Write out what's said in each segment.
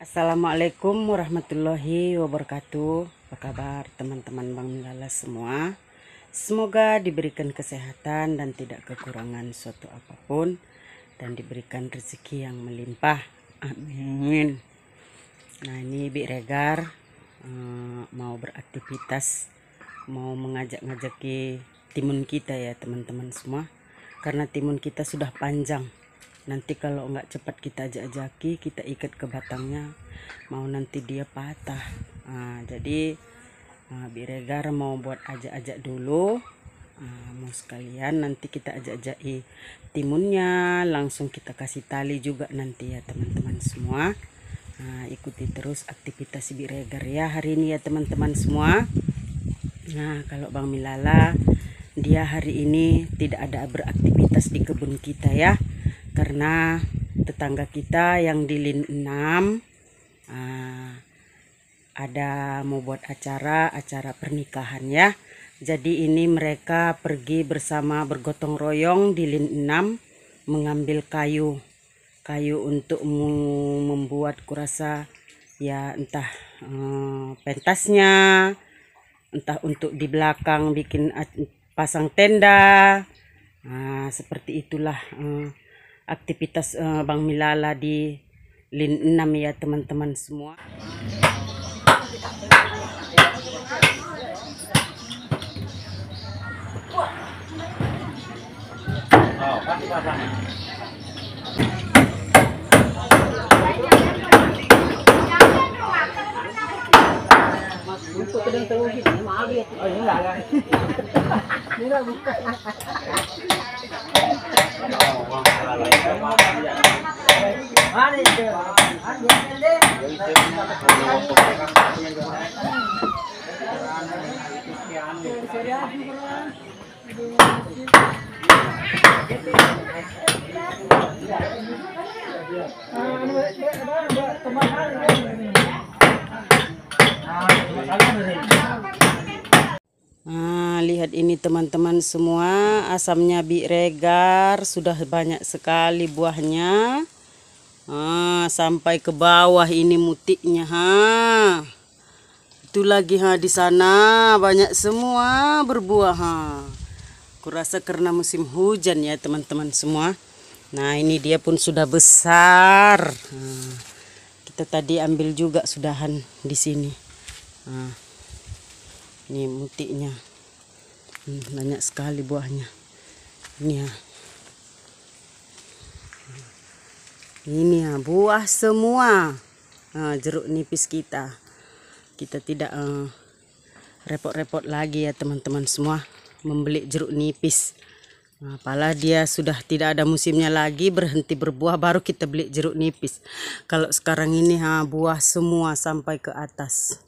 Assalamualaikum warahmatullahi wabarakatuh Apa kabar teman-teman Bang Milala semua Semoga diberikan kesehatan dan tidak kekurangan suatu apapun Dan diberikan rezeki yang melimpah Amin Nah ini Bik Regar eh, Mau beraktivitas Mau mengajak-ngajaki timun kita ya teman-teman semua Karena timun kita sudah panjang nanti kalau nggak cepat kita ajak-jaki kita ikat ke batangnya mau nanti dia patah nah, jadi nah, biregar mau buat ajak-ajak dulu nah, mau sekalian nanti kita ajak-ajaki timunnya langsung kita kasih tali juga nanti ya teman-teman semua nah, ikuti terus aktivitas biregar ya hari ini ya teman-teman semua nah kalau Bang Milala dia hari ini tidak ada beraktivitas di kebun kita ya karena tetangga kita yang di lin 6 ah, ada mau buat acara acara pernikahan ya jadi ini mereka pergi bersama bergotong royong di lin 6 mengambil kayu kayu untuk membuat kurasa ya entah eh, pentasnya entah untuk di belakang bikin pasang tenda nah, seperti itulah uh, aktivitas uh, Bang Milala di Lin 6 ya teman-teman semua. Oh, ini enggak lah. Ah, lihat ini teman-teman semua, asamnya biregar, sudah banyak sekali buahnya. Ah, sampai ke bawah ini mutiknya ha. Itu lagi ha di sana banyak semua berbuah ha. Kurasa karena musim hujan ya teman-teman semua. Nah, ini dia pun sudah besar. kita tadi ambil juga sudahan di sini. ini mutiknya. Hmm, banyak sekali buahnya. Ini ya ini ya buah semua nah, jeruk nipis kita kita tidak eh, repot-repot uh, lagi ya teman-teman semua membeli jeruk nipis Apalagi apalah dia sudah tidak ada musimnya lagi berhenti berbuah baru kita beli jeruk nipis kalau sekarang ini ha, buah semua sampai ke atas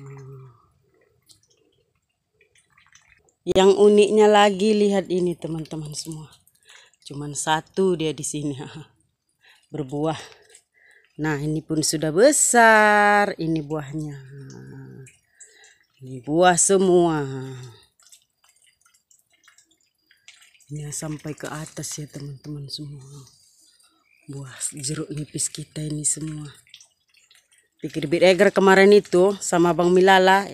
hmm. yang uniknya lagi lihat ini teman-teman semua cuman satu dia di sini ha berbuah nah ini pun sudah besar ini buahnya ini buah semua ini sampai ke atas ya teman-teman semua buah jeruk nipis kita ini semua pikir Bit Eger kemarin itu sama Bang Milala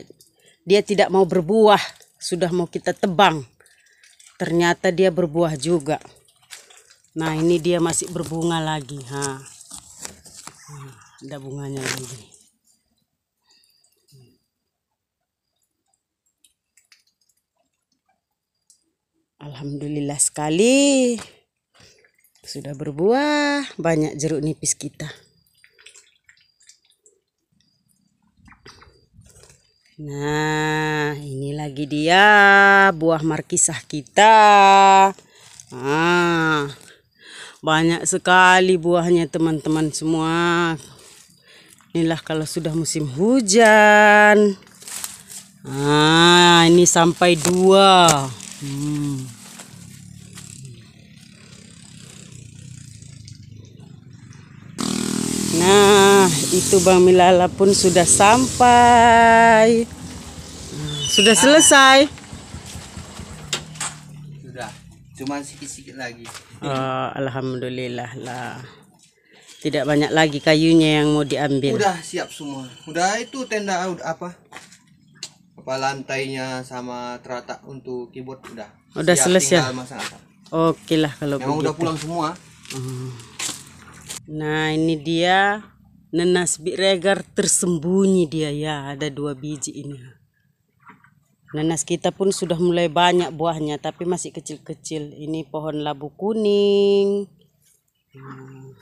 dia tidak mau berbuah sudah mau kita tebang ternyata dia berbuah juga Nah ini dia masih berbunga lagi. Ha. ada bunganya lagi. Alhamdulillah sekali sudah berbuah banyak jeruk nipis kita. Nah, ini lagi dia buah markisah kita. Ah banyak sekali buahnya teman-teman semua inilah kalau sudah musim hujan ah ini sampai dua hmm. nah itu Bang Milala pun sudah sampai sudah selesai cuma sikit-sikit lagi. Oh, alhamdulillah lah. Tidak banyak lagi kayunya yang mau diambil. Udah siap semua. Udah itu tenda apa? Apa lantainya sama teratak untuk keyboard udah. Udah siap, selesai. Oke lah kalau Memang udah pulang semua. Hmm. Nah ini dia nenas biregar tersembunyi dia ya ada dua biji ini. Nanas kita pun sudah mulai banyak buahnya tapi masih kecil-kecil. Ini pohon labu kuning. Hmm.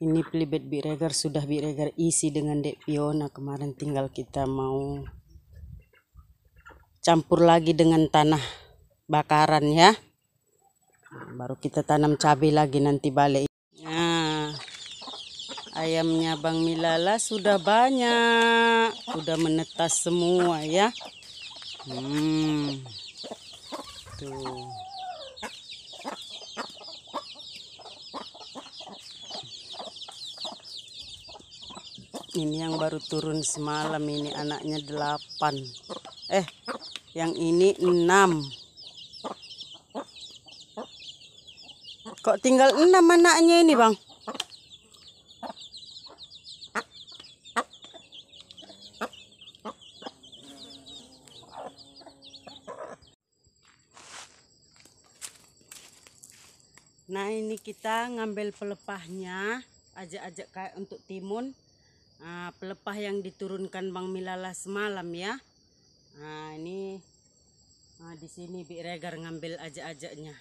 Ini pelibet biregar sudah biregar isi dengan dek piona kemarin tinggal kita mau campur lagi dengan tanah bakaran ya. Baru kita tanam cabai lagi nanti balik ayamnya Bang Milala sudah banyak sudah menetas semua ya hmm. tuh ini yang baru turun semalam ini anaknya delapan eh yang ini enam kok tinggal enam anaknya ini bang kita ngambil pelepahnya ajak-ajak kayak untuk timun nah, pelepah yang diturunkan Bang Milala semalam ya nah ini nah, di sini Bik Regar ngambil ajak-ajaknya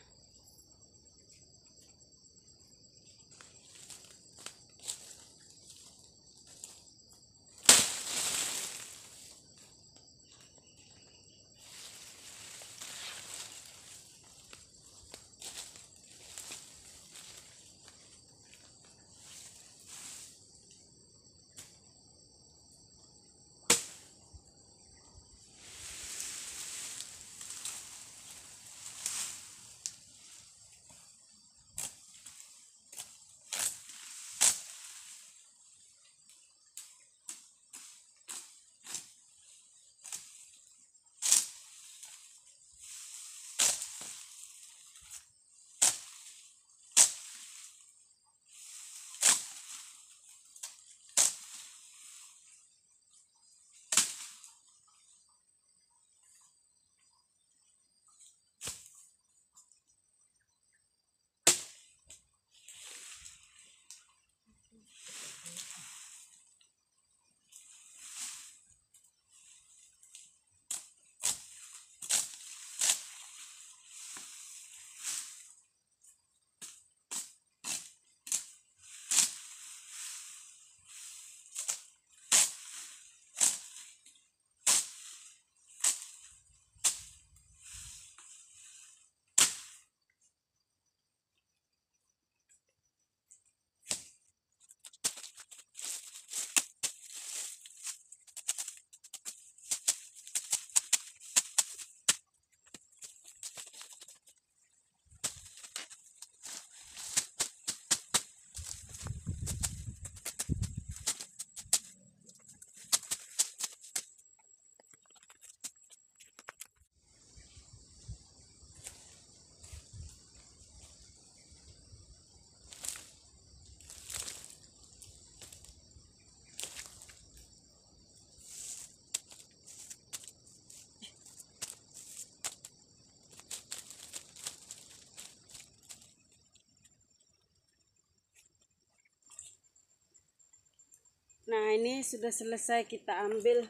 Nah ini sudah selesai kita ambil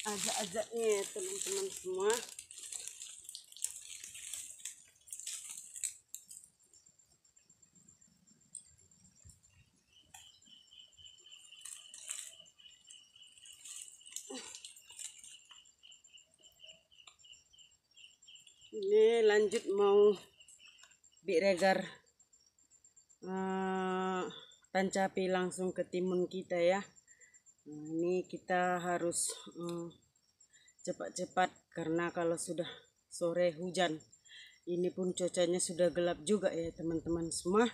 ajak-ajaknya ya teman-teman semua. Ini lanjut mau biregar tancapi langsung ke timun kita ya nah, ini kita harus eh, cepat-cepat hmm, karena kalau sudah sore hujan ini pun cuacanya sudah gelap juga ya teman-teman semua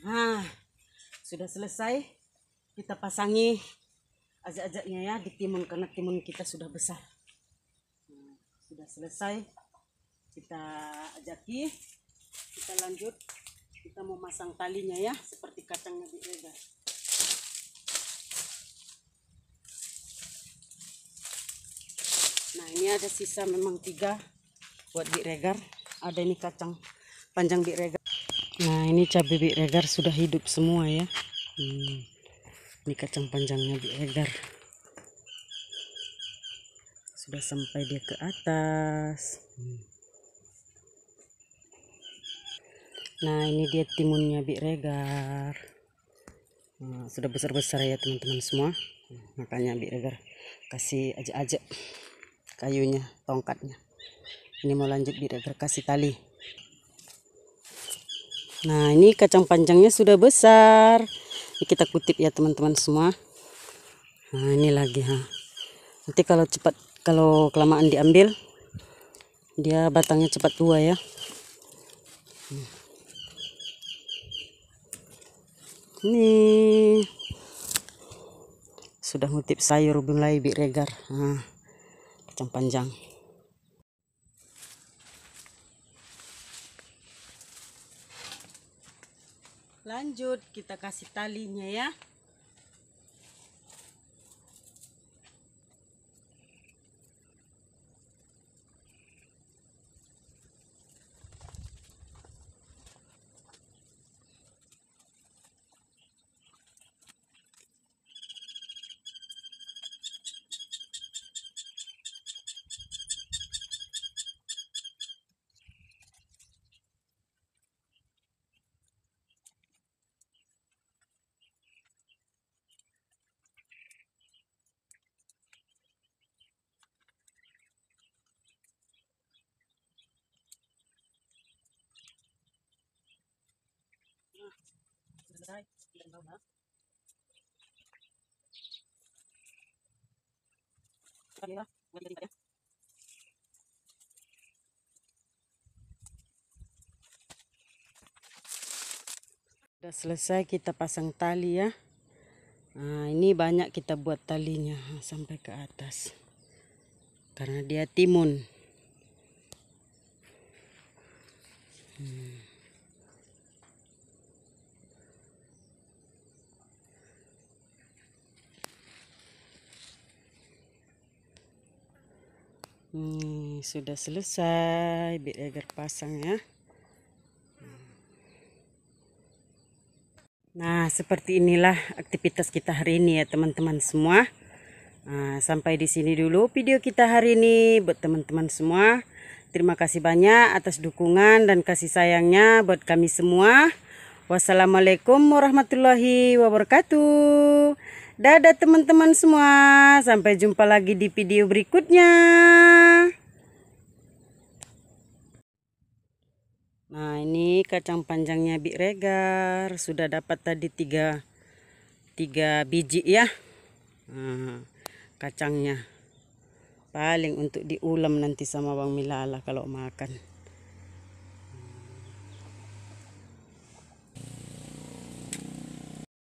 Nah, sudah selesai. Kita pasangi ajak-ajaknya ya di timun karena timun kita sudah besar. Hmm, sudah selesai. Kita ajaki. Kita lanjut. Kita mau masang talinya ya seperti kacangnya di Eda. Nah ini ada sisa memang tiga buat di Regar. Ada ini kacang panjang di Regar. Nah ini cabai bi Regar sudah hidup semua ya. Hmm. Ini kacang panjangnya bi Regar. Sudah sampai dia ke atas. Hmm. Nah ini dia timunnya bi Regar. Nah, sudah besar-besar ya teman-teman semua. Makanya bi Regar kasih aja aja kayunya, tongkatnya. Ini mau lanjut bi Regar kasih tali. Nah ini kacang panjangnya sudah besar. Ini kita kutip ya teman-teman semua. Nah ini lagi ha. Nanti kalau cepat kalau kelamaan diambil dia batangnya cepat tua ya. Ini sudah kutip sayur mulai biregar. Nah, kacang panjang. lanjut kita kasih talinya ya Kaya, buat Sudah selesai kita pasang tali ya. Nah, ini banyak kita buat talinya sampai ke atas. Karena dia timun. Hmm. Ini hmm, sudah selesai bit agar pasang ya. Nah, seperti inilah aktivitas kita hari ini ya teman-teman semua. Ah, sampai di sini dulu video kita hari ini buat teman-teman semua. Terima kasih banyak atas dukungan dan kasih sayangnya buat kami semua. Wassalamualaikum warahmatullahi wabarakatuh. Dadah teman-teman semua. Sampai jumpa lagi di video berikutnya. Nah ini kacang panjangnya Bik Regar. Sudah dapat tadi 3, tiga biji ya. Nah, kacangnya. Paling untuk diulam nanti sama Bang Milala kalau makan.